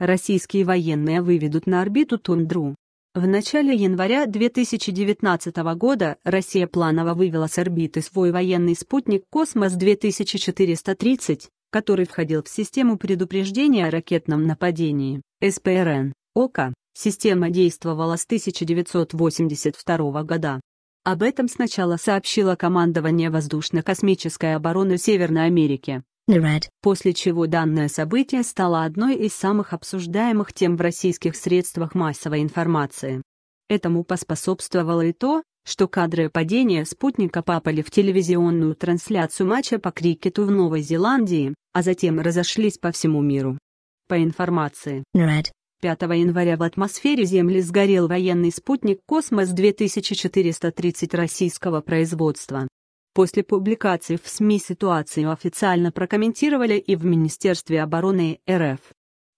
Российские военные выведут на орбиту Тундру. В начале января 2019 года Россия планово вывела с орбиты свой военный спутник «Космос-2430», который входил в систему предупреждения о ракетном нападении, СПРН, ОКА. Система действовала с 1982 года. Об этом сначала сообщило командование воздушно-космической обороны Северной Америки, Red. После чего данное событие стало одной из самых обсуждаемых тем в российских средствах массовой информации. Этому поспособствовало и то, что кадры падения спутника попали в телевизионную трансляцию матча по крикету в Новой Зеландии, а затем разошлись по всему миру. По информации. Red. 5 января в атмосфере Земли сгорел военный спутник «Космос-2430» российского производства. После публикации в СМИ ситуацию официально прокомментировали и в Министерстве обороны РФ.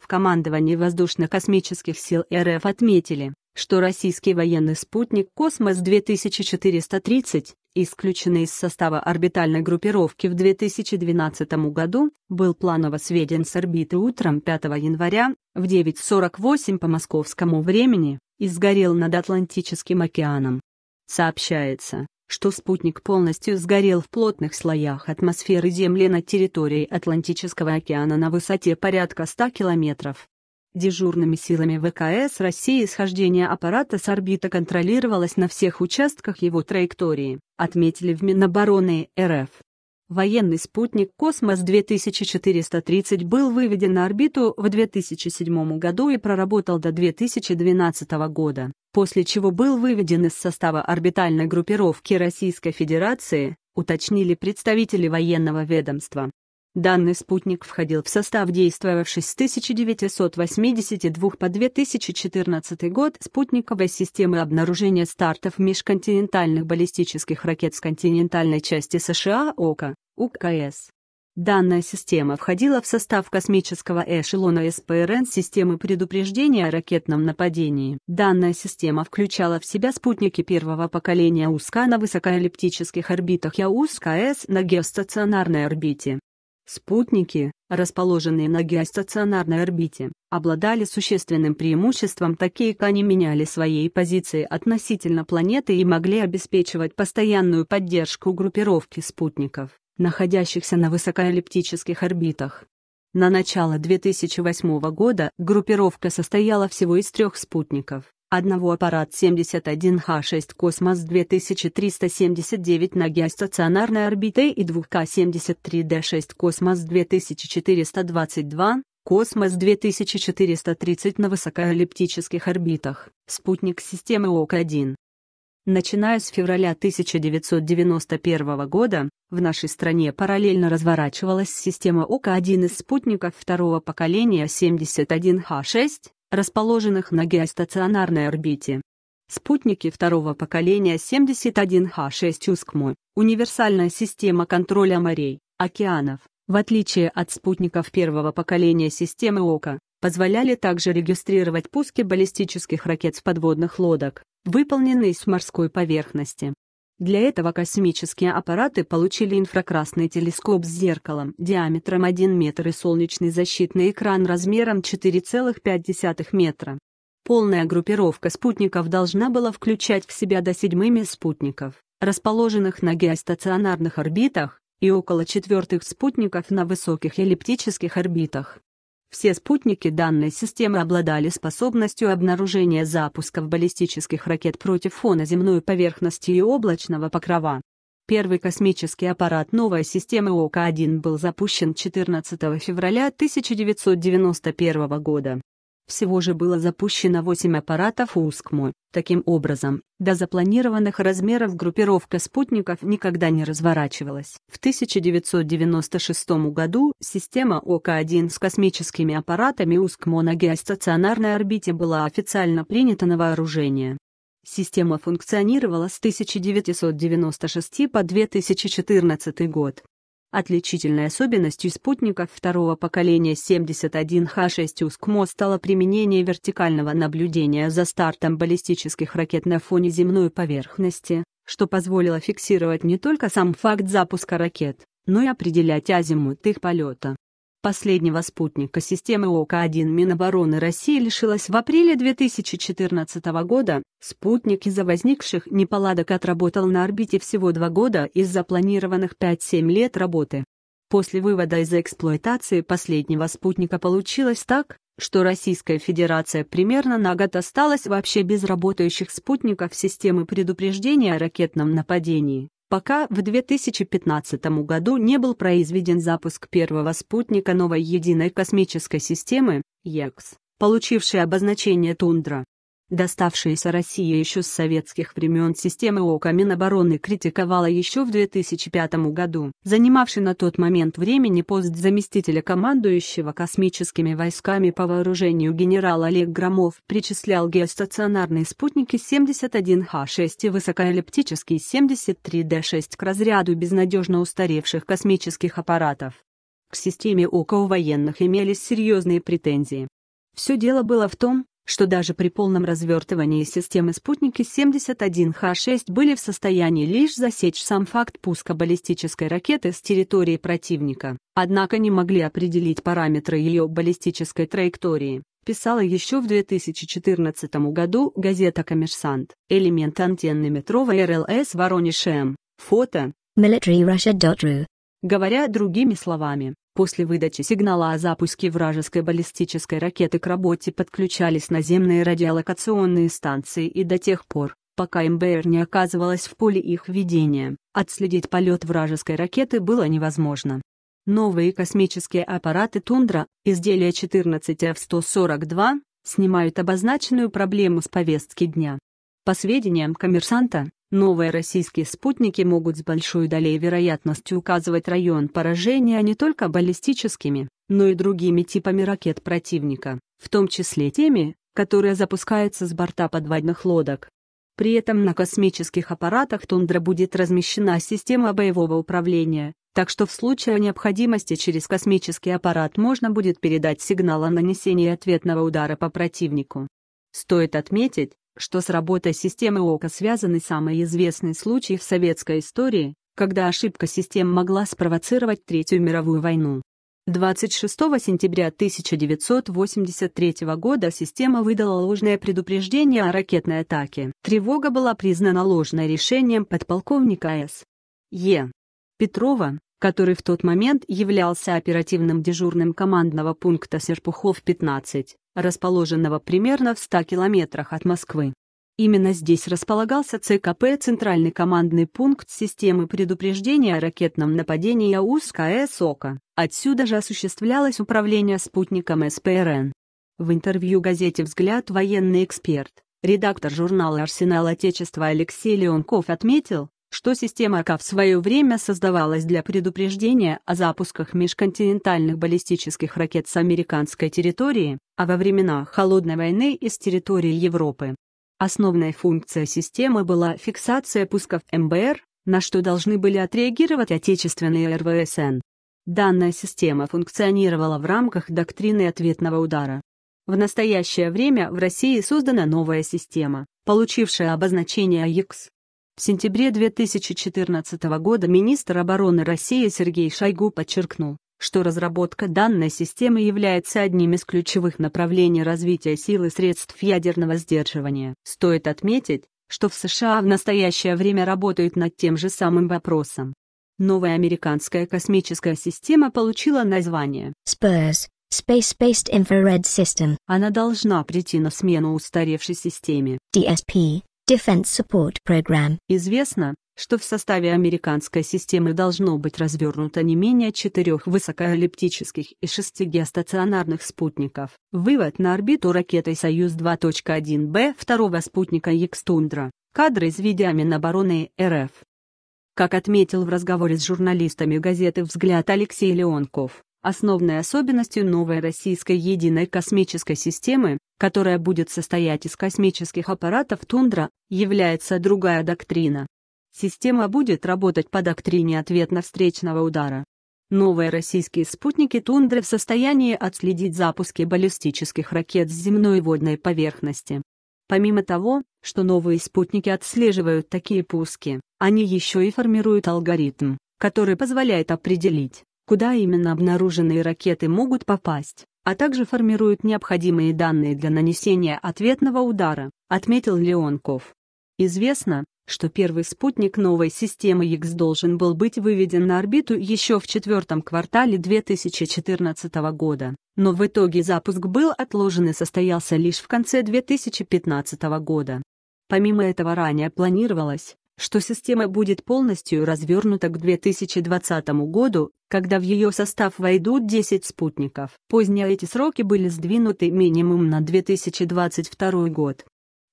В командовании Воздушно-космических сил РФ отметили, что российский военный спутник «Космос-2430», исключенный из состава орбитальной группировки в 2012 году, был планово сведен с орбиты утром 5 января в 9.48 по московскому времени и сгорел над Атлантическим океаном. Сообщается, что спутник полностью сгорел в плотных слоях атмосферы Земли над территорией Атлантического океана на высоте порядка 100 километров. Дежурными силами ВКС России схождение аппарата с орбиты контролировалось на всех участках его траектории, отметили в Минобороны РФ. Военный спутник «Космос-2430» был выведен на орбиту в 2007 году и проработал до 2012 года, после чего был выведен из состава орбитальной группировки Российской Федерации, уточнили представители военного ведомства. Данный спутник входил в состав действовавшей с 1982 по 2014 год спутниковой системы обнаружения стартов межконтинентальных баллистических ракет с континентальной части США ОКА, УКС. Данная система входила в состав космического эшелона СПРН системы предупреждения о ракетном нападении. Данная система включала в себя спутники первого поколения УСКА на высокоэллиптических орбитах и УСКС на геостационарной орбите. Спутники, расположенные на геостационарной орбите, обладали существенным преимуществом, такие как они меняли своей позиции относительно планеты и могли обеспечивать постоянную поддержку группировки спутников, находящихся на высокоэллиптических орбитах. На начало 2008 года группировка состояла всего из трех спутников одного аппарат 71Х6 «Космос» 2379 на геостационарной орбите и двух к 73 «Космос» 2422, «Космос» 2430 на высокоэллиптических орбитах, спутник системы ОК-1. Начиная с февраля 1991 года, в нашей стране параллельно разворачивалась система ОК-1 из спутников второго поколения 71Х6, расположенных на геостационарной орбите. Спутники второго поколения 71 h 6 УСКМО – универсальная система контроля морей, океанов, в отличие от спутников первого поколения системы ОКО, позволяли также регистрировать пуски баллистических ракет с подводных лодок, выполненные с морской поверхности. Для этого космические аппараты получили инфракрасный телескоп с зеркалом диаметром 1 метр и солнечный защитный экран размером 4,5 метра. Полная группировка спутников должна была включать в себя до седьмыми спутников, расположенных на геостационарных орбитах, и около четвертых спутников на высоких эллиптических орбитах. Все спутники данной системы обладали способностью обнаружения запусков баллистических ракет против фона земной поверхности и облачного покрова. Первый космический аппарат новой системы ОК-1 был запущен 14 февраля 1991 года. Всего же было запущено 8 аппаратов УСКМО. Таким образом, до запланированных размеров группировка спутников никогда не разворачивалась. В 1996 году система ОК-1 с космическими аппаратами УСКМО на геостационарной орбите была официально принята на вооружение. Система функционировала с 1996 по 2014 год. Отличительной особенностью спутников второго поколения 71Х6 УСКМО стало применение вертикального наблюдения за стартом баллистических ракет на фоне земной поверхности, что позволило фиксировать не только сам факт запуска ракет, но и определять азимут их полета последнего спутника системы ОК-1 Минобороны России лишилась в апреле 2014 года, спутник из-за возникших неполадок отработал на орбите всего два года из запланированных 5-7 лет работы. После вывода из эксплуатации последнего спутника получилось так, что Российская Федерация примерно на год осталась вообще без работающих спутников системы предупреждения о ракетном нападении пока в 2015 году не был произведен запуск первого спутника новой единой космической системы ЕКС, получивший обозначение «Тундра». Доставшаяся Россия еще с советских времен системы ОКО Минобороны критиковала еще в 2005 году, занимавший на тот момент времени пост заместителя командующего космическими войсками по вооружению генерал Олег Громов причислял геостационарные спутники 71Х6 и высокоэллиптические 73 д 6 к разряду безнадежно устаревших космических аппаратов. К системе ОКО у военных имелись серьезные претензии. Все дело было в том, что даже при полном развертывании системы спутники 71Х-6 были в состоянии лишь засечь сам факт пуска баллистической ракеты с территории противника, однако не могли определить параметры ее баллистической траектории писала еще в 2014 году газета «Коммерсант». Элемент антенны метровой РЛС Воронеж М. Фото. MilitaryRussia.ru Говоря другими словами, После выдачи сигнала о запуске вражеской баллистической ракеты к работе подключались наземные радиолокационные станции и до тех пор, пока МБР не оказывалась в поле их видения, отследить полет вражеской ракеты было невозможно. Новые космические аппараты «Тундра» изделия 14F-142 снимают обозначенную проблему с повестки дня. По сведениям коммерсанта, Новые российские спутники могут с большой долей вероятности указывать район поражения не только баллистическими, но и другими типами ракет противника, в том числе теми, которые запускаются с борта подводных лодок. При этом на космических аппаратах «Тундра» будет размещена система боевого управления, так что в случае необходимости через космический аппарат можно будет передать сигнал о нанесении ответного удара по противнику. Стоит отметить, что с работой системы ОКО связаны самые известные случаи в советской истории, когда ошибка систем могла спровоцировать Третью мировую войну. 26 сентября 1983 года система выдала ложное предупреждение о ракетной атаке. Тревога была признана ложной решением подполковника С. Е. Петрова, который в тот момент являлся оперативным дежурным командного пункта Серпухов-15, расположенного примерно в 100 километрах от Москвы. Именно здесь располагался ЦКП «Центральный командный пункт системы предупреждения о ракетном нападении АУС КС ОКО». Отсюда же осуществлялось управление спутником СПРН. В интервью газете «Взгляд» военный эксперт, редактор журнала «Арсенал Отечества» Алексей Леонков отметил, что система АК в свое время создавалась для предупреждения о запусках межконтинентальных баллистических ракет с американской территории, а во времена Холодной войны из территории Европы. Основная функция системы была фиксация пусков МБР, на что должны были отреагировать отечественные РВСН. Данная система функционировала в рамках доктрины ответного удара. В настоящее время в России создана новая система, получившая обозначение АИКС в сентябре 2014 года министр обороны России Сергей Шойгу подчеркнул, что разработка данной системы является одним из ключевых направлений развития сил и средств ядерного сдерживания. Стоит отметить, что в США в настоящее время работают над тем же самым вопросом. Новая американская космическая система получила название SPURS Space-Based Infrared System. Она должна прийти на смену устаревшей системе DSP Defense Support Program. Известно, что в составе американской системы должно быть развернуто не менее четырех высокоэллиптических и шести геостационарных спутников. Вывод на орбиту ракетой «Союз-2.1Б» второго спутника «Екстундра» кадры из видео Минобороны РФ. Как отметил в разговоре с журналистами газеты «Взгляд» Алексей Леонков, основной особенностью новой российской единой космической системы которая будет состоять из космических аппаратов «Тундра», является другая доктрина. Система будет работать по доктрине ответно-встречного удара. Новые российские спутники «Тундры» в состоянии отследить запуски баллистических ракет с земной водной поверхности. Помимо того, что новые спутники отслеживают такие пуски, они еще и формируют алгоритм, который позволяет определить, куда именно обнаруженные ракеты могут попасть а также формируют необходимые данные для нанесения ответного удара, отметил Леонков. Известно, что первый спутник новой системы X должен был быть выведен на орбиту еще в четвертом квартале 2014 года, но в итоге запуск был отложен и состоялся лишь в конце 2015 года. Помимо этого ранее планировалось, что система будет полностью развернута к 2020 году, когда в ее состав войдут 10 спутников. Позднее эти сроки были сдвинуты минимум на 2022 год.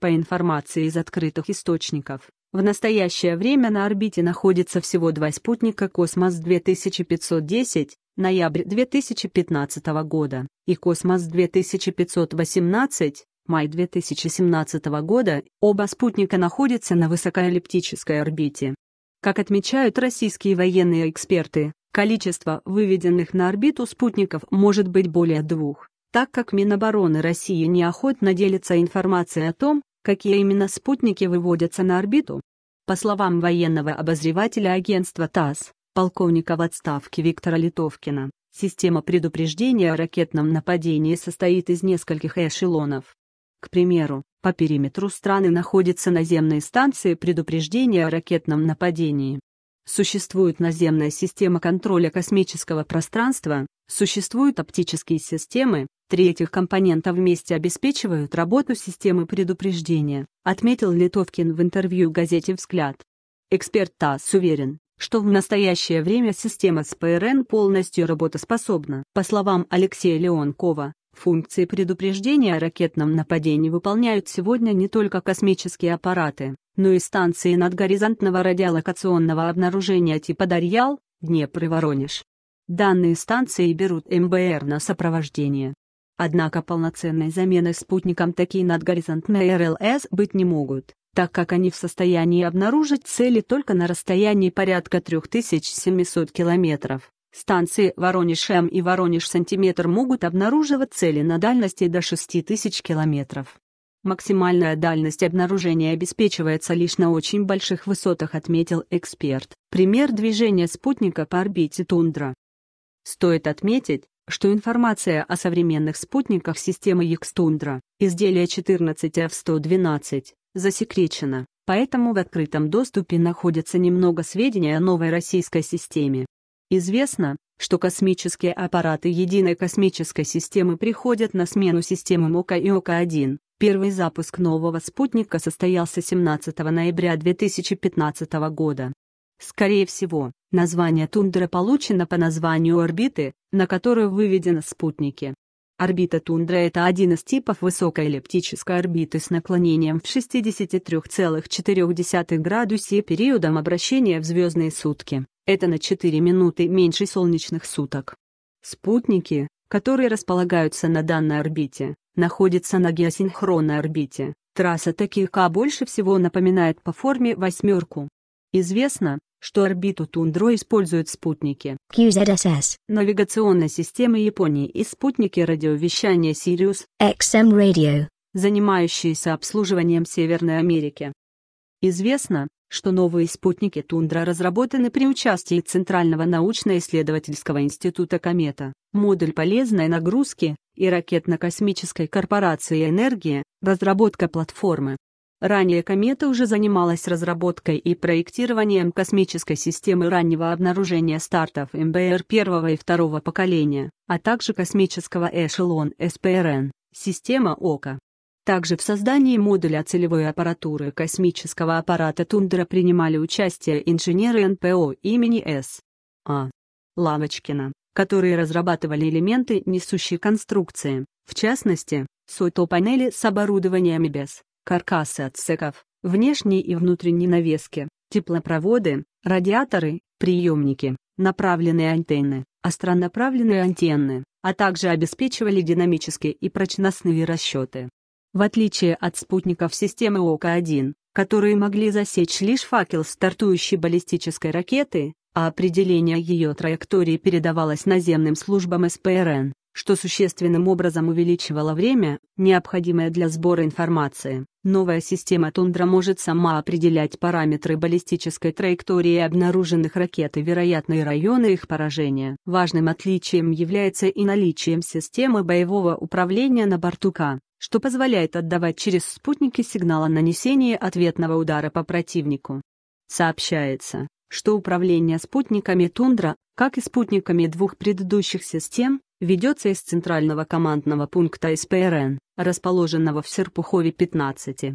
По информации из открытых источников, в настоящее время на орбите находится всего два спутника «Космос-2510», ноябрь 2015 года, и «Космос-2518», май 2017 года, оба спутника находятся на высокоэллиптической орбите. Как отмечают российские военные эксперты, количество выведенных на орбиту спутников может быть более двух, так как Минобороны России неохотно делится информацией о том, какие именно спутники выводятся на орбиту. По словам военного обозревателя агентства ТАСС, полковника в отставке Виктора Литовкина, система предупреждения о ракетном нападении состоит из нескольких эшелонов. К примеру, по периметру страны находятся наземные станции предупреждения о ракетном нападении. Существует наземная система контроля космического пространства, существуют оптические системы, три этих компонента вместе обеспечивают работу системы предупреждения, отметил Литовкин в интервью газете «Взгляд». Эксперт ТАСС уверен, что в настоящее время система СПРН полностью работоспособна. По словам Алексея Леонкова, Функции предупреждения о ракетном нападении выполняют сегодня не только космические аппараты, но и станции надгоризонтного радиолокационного обнаружения типа Дарьял, Днепр и Воронеж. Данные станции берут МБР на сопровождение. Однако полноценной замены спутникам такие надгоризонтные РЛС быть не могут, так как они в состоянии обнаружить цели только на расстоянии порядка 3700 километров. Станции Воронеж-М и Воронеж-Сантиметр могут обнаруживать цели на дальности до 6000 километров. Максимальная дальность обнаружения обеспечивается лишь на очень больших высотах, отметил эксперт. Пример движения спутника по орбите Тундра. Стоит отметить, что информация о современных спутниках системы Екстундра, изделия 14F112, засекречена, поэтому в открытом доступе находятся немного сведений о новой российской системе. Известно, что космические аппараты единой космической системы приходят на смену системам ОКА и ОКА-1. Первый запуск нового спутника состоялся 17 ноября 2015 года. Скорее всего, название «Тундра» получено по названию орбиты, на которую выведены спутники. Орбита тундра — это один из типов высокой эллиптической орбиты с наклонением в 63,4 градусе периодом обращения в звездные сутки. Это на 4 минуты меньше солнечных суток. Спутники, которые располагаются на данной орбите, находятся на геосинхронной орбите. Трасса ТКК больше всего напоминает по форме восьмерку. Известно, что орбиту Тундро используют спутники. QZSS. Навигационной системы Японии и спутники радиовещания Sirius. XM Radio. Занимающиеся обслуживанием Северной Америки. Известно, что новые спутники Тундра разработаны при участии Центрального научно-исследовательского института Комета, модуль полезной нагрузки и ракетно-космической корпорации Энергия, разработка платформы, Ранее комета уже занималась разработкой и проектированием космической системы раннего обнаружения стартов МБР первого и второго поколения, а также космического эшелон СПРН, система ОКО. Также в создании модуля целевой аппаратуры космического аппарата «Тундра» принимали участие инженеры НПО имени С. А. Лавочкина, которые разрабатывали элементы несущей конструкции, в частности, сото-панели с оборудованием ИБЕС каркасы отсеков, внешние и внутренние навески, теплопроводы, радиаторы, приемники, направленные антенны, остронаправленные антенны, а также обеспечивали динамические и прочностные расчеты. В отличие от спутников системы ОК-1, которые могли засечь лишь факел стартующей баллистической ракеты, а определение ее траектории передавалось наземным службам СПРН, что существенным образом увеличивало время, необходимое для сбора информации. Новая система «Тундра» может сама определять параметры баллистической траектории обнаруженных ракет и вероятные районы их поражения. Важным отличием является и наличием системы боевого управления на борту К, что позволяет отдавать через спутники сигнал о нанесении ответного удара по противнику. Сообщается, что управление спутниками «Тундра», как и спутниками двух предыдущих систем, ведется из центрального командного пункта СПРН, расположенного в Серпухове 15.